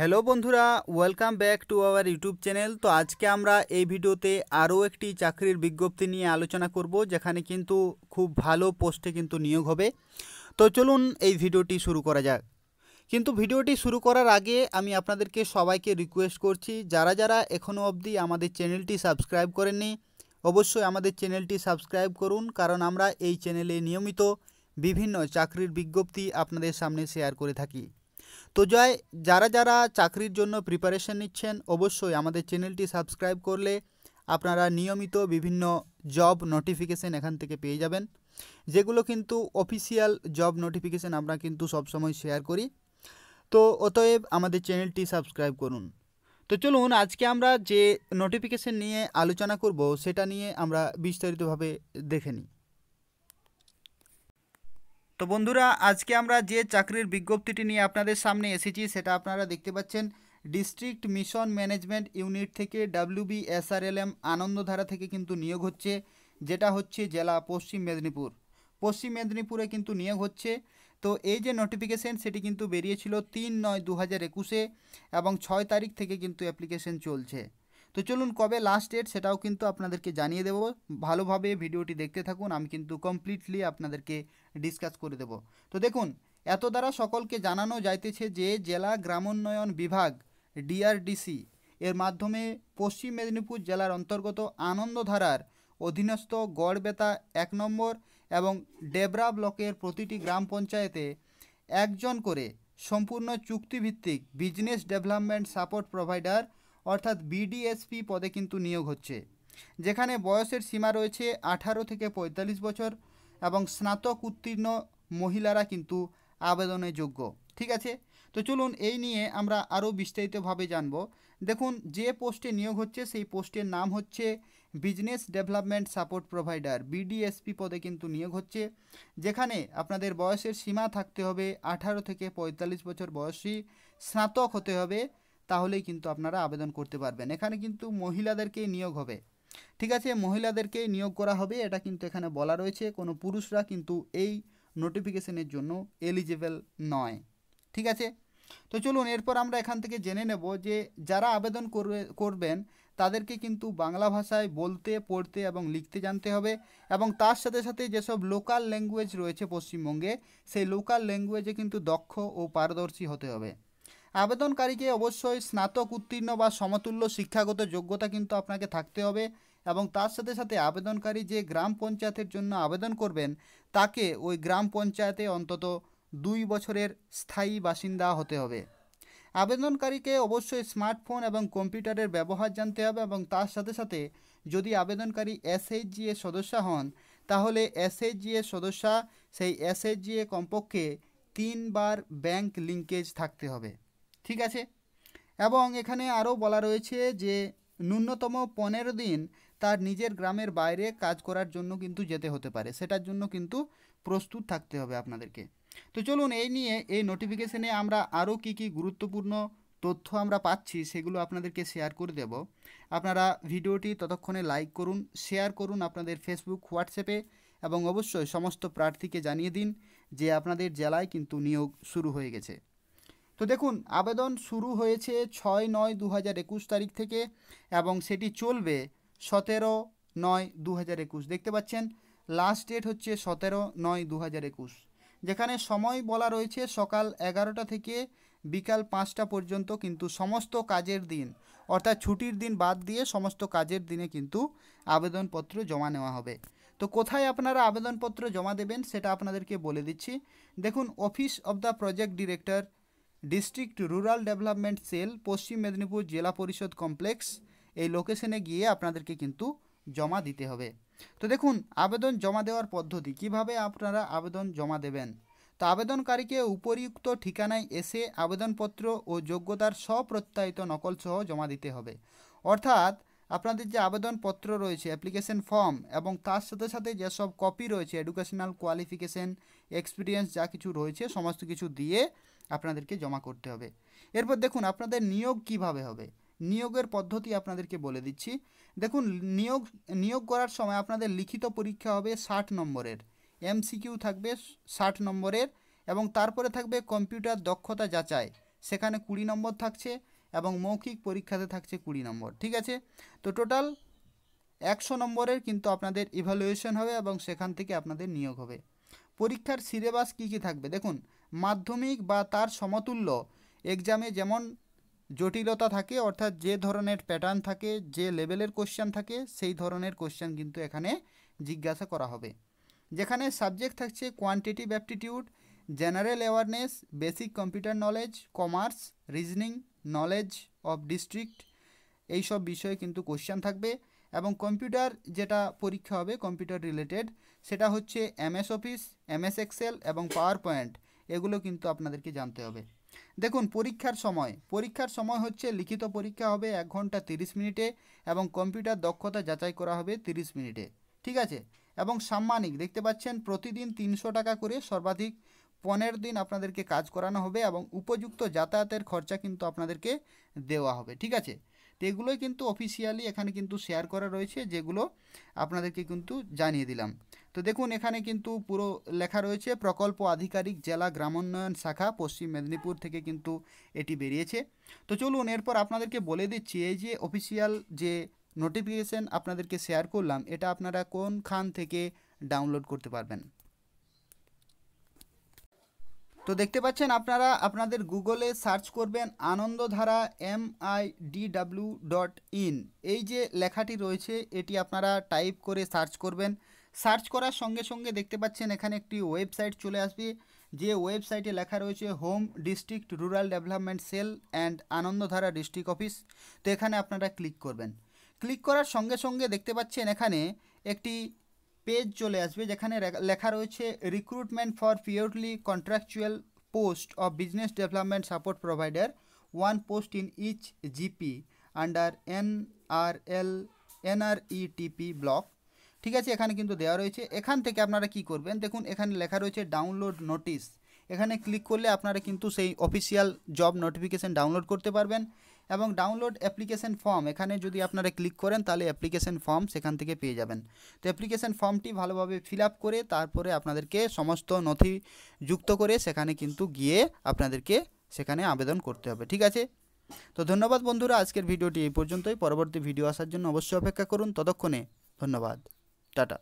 hello বন্ধুরা welcome back to our YouTube channel তো আজকে আমরা এই ভিডিওতে আরও একটি চাকরির বিজ্ঞপ্তি নিয়ে আলোচনা করব যেখানে কিন্তু খুব ভালো পোস্টে কিন্তু নিয়োগ হবে তো চলুন এই ভিডিওটি শুরু করা যাক কিন্তু ভিডিওটি শুরু করার আগে আমি আপনাদেরকে সবাইকে রিকোয়েস্ট করছি যারা যারা এখনও অবধি আমাদের চ্যানেলটি সাবস্ক্রাইব করেননি অবশ্যই আমাদের চ্যানেলটি সাবস্ক্রাইব করুন কারণ আমরা এই চ্যানেলে নিয়মিত বিভিন্ন চাকরির বিজ্ঞপ্তি আপনাদের সামনে শেয়ার করে থাকি তো জয় যারা যারা চাকরির জন্য প্রিপারেশন নিচ্ছেন অবশ্যই আমাদের চ্যানেলটি সাবস্ক্রাইব করলে আপনারা নিয়মিত বিভিন্ন জব নোটিফিকেশান এখান থেকে পেয়ে যাবেন যেগুলো কিন্তু অফিসিয়াল জব নোটিফিকেশন আমরা কিন্তু সবসময় শেয়ার করি তো অতএব আমাদের চ্যানেলটি সাবস্ক্রাইব করুন তো চলুন আজকে আমরা যে নোটিফিকেশন নিয়ে আলোচনা করব সেটা নিয়ে আমরা বিস্তারিতভাবে দেখে নিই তো বন্ধুরা আজকে আমরা যে চাকরির বিজ্ঞপ্তিটি নিয়ে আপনাদের সামনে এসেছি সেটা আপনারা দেখতে পাচ্ছেন ডিস্ট্রিক্ট মিশন ম্যানেজমেন্ট ইউনিট থেকে ডাব্লিউবি এসআরএলএম আনন্দধারা থেকে কিন্তু নিয়োগ হচ্ছে যেটা হচ্ছে জেলা পশ্চিম মেদিনীপুর পশ্চিম মেদিনীপুরে কিন্তু নিয়োগ হচ্ছে তো এই যে নোটিফিকেশন সেটি কিন্তু বেরিয়েছিল তিন নয় দু হাজার একুশে এবং ছয় তারিখ থেকে কিন্তু অ্যাপ্লিকেশন চলছে তো চলুন কবে লাস্ট ডেট সেটাও কিন্তু আপনাদেরকে জানিয়ে দেবো ভালোভাবে ভিডিওটি দেখতে থাকুন আমি কিন্তু কমপ্লিটলি আপনাদেরকে ডিসকাস করে দেব তো দেখুন এত দ্বারা সকলকে জানানো যাইতেছে যে জেলা গ্রামোন্নয়ন বিভাগ ডিআরডিসি এর মাধ্যমে পশ্চিম মেদিনীপুর জেলার অন্তর্গত আনন্দধারার অধীনস্থ গড়বেতা এক নম্বর এবং ডেবরা ব্লকের প্রতিটি গ্রাম পঞ্চায়েতে একজন করে সম্পূর্ণ চুক্তিভিত্তিক বিজনেস ডেভেলপমেন্ট সাপোর্ট প্রোভাইডার অর্থাৎ বিডিএসপি পদে কিন্তু নিয়োগ হচ্ছে যেখানে বয়সের সীমা রয়েছে আঠারো থেকে পঁয়তাল্লিশ বছর এবং স্নাতক উত্তীর্ণ মহিলারা কিন্তু আবেদনের যোগ্য ঠিক আছে তো চলুন এই নিয়ে আমরা আরও বিস্তারিতভাবে জানব দেখুন যে পোস্টে নিয়োগ হচ্ছে সেই পোস্টের নাম হচ্ছে business development support provider BDSP পদে কিন্তু নিয়োগ হচ্ছে যেখানে আপনাদের বয়সের সীমা থাকতে হবে আঠারো থেকে পঁয়তাল্লিশ বছর বয়সী স্নাতক হতে হবে তাহলেই কিন্তু আপনারা আবেদন করতে পারবেন এখানে কিন্তু মহিলাদেরকেই নিয়োগ হবে ঠিক আছে মহিলাদেরকে নিয়োগ করা হবে এটা কিন্তু এখানে বলা রয়েছে কোনো পুরুষরা কিন্তু এই নোটিফিকেশনের জন্য এলিজিবল নয় ঠিক আছে তো চলুন এরপর আমরা এখান থেকে জেনে নেব যে যারা আবেদন করবে করবেন তাদেরকে কিন্তু বাংলা ভাষায় বলতে পড়তে এবং লিখতে জানতে হবে এবং তার সাথে সাথে যেসব লোকাল ল্যাঙ্গুয়েজ রয়েছে পশ্চিমবঙ্গে সেই লোকাল ল্যাঙ্গুয়েজে কিন্তু দক্ষ ও পারদর্শী হতে হবে আবেদনকারীকে অবশ্যই স্নাতক উত্তীর্ণ বা সমতুল্য শিক্ষাগত যোগ্যতা কিন্তু আপনাকে থাকতে হবে এবং তার সাথে সাথে আবেদনকারী যে গ্রাম পঞ্চায়েতের জন্য আবেদন করবেন তাকে ওই গ্রাম পঞ্চায়েতে অন্তত দুই বছরের স্থায়ী বাসিন্দা হতে হবে আবেদনকারীকে অবশ্যই স্মার্টফোন এবং কম্পিউটারের ব্যবহার জানতে হবে এবং তার সাথে সাথে যদি আবেদনকারী এর সদস্য হন তাহলে এর সদস্যা সেই এসএইচজিএ কমপক্ষে তিনবার ব্যাংক লিঙ্কেজ থাকতে হবে ঠিক আছে এবং এখানে আরও বলা রয়েছে যে ন্যূনতম পনেরো দিন তার নিজের গ্রামের বাইরে কাজ করার জন্য কিন্তু যেতে হতে পারে সেটার জন্য কিন্তু প্রস্তুত থাকতে হবে আপনাদেরকে তো চলুন এই নিয়ে এই নোটিফিকেশনে আমরা আরও কি কি গুরুত্বপূর্ণ তথ্য আমরা পাচ্ছি সেগুলো আপনাদেরকে শেয়ার করে দেব আপনারা ভিডিওটি ততক্ষণে লাইক করুন শেয়ার করুন আপনাদের ফেসবুক হোয়াটসঅ্যাপে এবং অবশ্যই সমস্ত প্রার্থীকে জানিয়ে দিন যে আপনাদের জেলায় কিন্তু নিয়োগ শুরু হয়ে গেছে তো দেখুন আবেদন শুরু হয়েছে ছয় নয় দু হাজার একুশ তারিখ থেকে এবং সেটি চলবে সতেরো নয় দু হাজার একুশ দেখতে পাচ্ছেন লাস্ট ডেট হচ্ছে সতেরো নয় দু হাজার একুশ যেখানে সময় বলা রয়েছে সকাল এগারোটা থেকে বিকাল পাঁচটা পর্যন্ত কিন্তু সমস্ত কাজের দিন অর্থাৎ ছুটির দিন বাদ দিয়ে সমস্ত কাজের দিনে কিন্তু আবেদনপত্র জমা নেওয়া হবে তো কোথায় আপনারা আবেদনপত্র জমা দেবেন সেটা আপনাদেরকে বলে দিচ্ছি দেখুন office of the project director district rural development cell Paschim Medinipur জেলা পরিষদ কমপ্লেক্স এই লোকেশনে গিয়ে আপনাদেরকে কিন্তু জমা দিতে হবে তো দেখুন আবেদন জমা দেওয়ার পদ্ধতি কিভাবে আপনারা আবেদন জমা দেবেন তো আবেদনকারীকে উপরিযুক্ত ঠিকানায় এসে আবেদনপত্র ও যোগ্যতার স্বপ্রত্যায়িত নকলসহ জমা দিতে হবে অর্থাৎ আপনাদের যে আবেদনপত্র রয়েছে অ্যাপ্লিকেশন ফর্ম এবং তার সাথে সাথে যেসব কপি রয়েছে এডুকেশনাল কোয়ালিফিকেশন এক্সপিরিয়েন্স যা কিছু রয়েছে সমস্ত কিছু দিয়ে আপনাদেরকে জমা করতে হবে এরপর দেখুন আপনাদের নিয়োগ কিভাবে হবে নিয়োগের পদ্ধতি আপনাদেরকে বলে দিচ্ছি দেখুন নিয়োগ নিয়োগ করার সময় আপনাদের লিখিত পরীক্ষা হবে ষাট নম্বরের এমসিকিউ থাকবে ষাট নম্বরের এবং তারপরে থাকবে কম্পিউটার দক্ষতা যাচাই সেখানে কুড়ি নম্বর থাকছে এবং মৌখিক পরীক্ষাতে থাকছে কুড়ি নম্বর ঠিক আছে তো টোটাল একশো নম্বরের কিন্তু আপনাদের ইভ্যালুয়েশন হবে এবং সেখান থেকে আপনাদের নিয়োগ হবে পরীক্ষার সিলেবাস কী কী থাকবে দেখুন মাধ্যমিক বা তার সমতুল্য এক্সামে যেমন জটিলতা থাকে অর্থাৎ যে ধরনের প্যাটার্ন থাকে যে লেভেলের কোশ্চেন থাকে সেই ধরনের কোশ্চেন কিন্তু এখানে জিজ্ঞাসা করা হবে যেখানে সাবজেক্ট থাকছে quantitative aptitude general awareness basic computer knowledge commerce reasoning knowledge of district এই সব বিষয়ে কিন্তু কোশ্চেন থাকবে এবং কম্পিউটার যেটা পরীক্ষা হবে কম্পিউটার রিলেটেড সেটা হচ্ছে এমএস অফিস এমএস এক্সেল এবং পাওয়ার পয়েন্ট এগুলো কিন্তু আপনাদেরকে জানতে হবে দেখুন পরীক্ষার সময় পরীক্ষার সময় হচ্ছে লিখিত পরীক্ষা হবে এক ঘন্টা তিরিশ মিনিটে এবং কম্পিউটার দক্ষতা যাচাই করা হবে তিরিশ মিনিটে ঠিক আছে এবং সাম্মানিক দেখতে পাচ্ছেন প্রতিদিন তিনশো টাকা করে সর্বাধিক পনেরো দিন আপনাদেরকে কাজ করানো হবে এবং উপযুক্ত যাতায়াতের খরচা কিন্তু আপনাদেরকে দেওয়া হবে ঠিক আছে তো এগুলোই কিন্তু অফিসিয়ালি এখানে কিন্তু শেয়ার করা রয়েছে যেগুলো আপনাদেরকে কিন্তু জানিয়ে দিলাম তো দেখুন এখানে কিন্তু পুরো লেখা রয়েছে প্রকল্প আধিকারিক জেলা গ্রামোন্নয়ন শাখা পশ্চিম মেদিনীপুর থেকে কিন্তু এটি বেরিয়েছে তো চলুন এরপর আপনাদেরকে বলে দিচ্ছি এই যে অফিসিয়াল যে নোটিফিকেশান আপনাদেরকে শেয়ার করলাম এটা আপনারা কোন খান থেকে ডাউনলোড করতে পারবেন তো দেখতে পাচ্ছেন আপনারা আপনাদের গুগলে সার্চ করবেন Anandadhara M I DW dot in এই যে লেখাটি রয়েছে এটি আপনারা টাইপ করে সার্চ করবেন সার্চ করার সঙ্গে সঙ্গে দেখতে পাচ্ছেন এখানে একটি ওয়েবসাইট চলে আসবে যে ওয়েবসাইটে লেখা রয়েছে home district rural development cell and Anandadhara district office তো এখানে আপনারা ক্লিক করবেন ক্লিক করার সঙ্গে সঙ্গে দেখতে পাচ্ছেন এখানে একটি পেজ চলে আসবে যেখানে লেখা রয়েছে recruitment for purely contractual post of business development support provider one post in each GP under N R L NRETP block ঠিক আছে এখানে কিন্তু দেওয়া রয়েছে এখান থেকে আপনারা কি করবেন দেখুন এখানে লেখা রয়েছে ডাউনলোড নোটিশ এখানে ক্লিক করলে আপনারা কিন্তু সেই অফিসিয়াল জব নোটিফিকেশান ডাউনলোড করতে পারবেন এবং ডাউনলোড অ্যাপ্লিকেশান ফর্ম এখানে যদি আপনারা ক্লিক করেন তাহলে অ্যাপ্লিকেশান ফর্ম সেখান থেকে পেয়ে যাবেন তো অ্যাপ্লিকেশান ফর্মটি ভালোভাবে ফিল করে তারপরে আপনাদেরকে সমস্ত নথি যুক্ত করে সেখানে কিন্তু গিয়ে আপনাদেরকে সেখানে আবেদন করতে হবে ঠিক আছে তো ধন্যবাদ বন্ধুরা আজকের ভিডিওটি এই পর্যন্তই পরবর্তী ভিডিও আসার জন্য অবশ্যই অপেক্ষা করুন ততক্ষণে ধন্যবাদ টাটা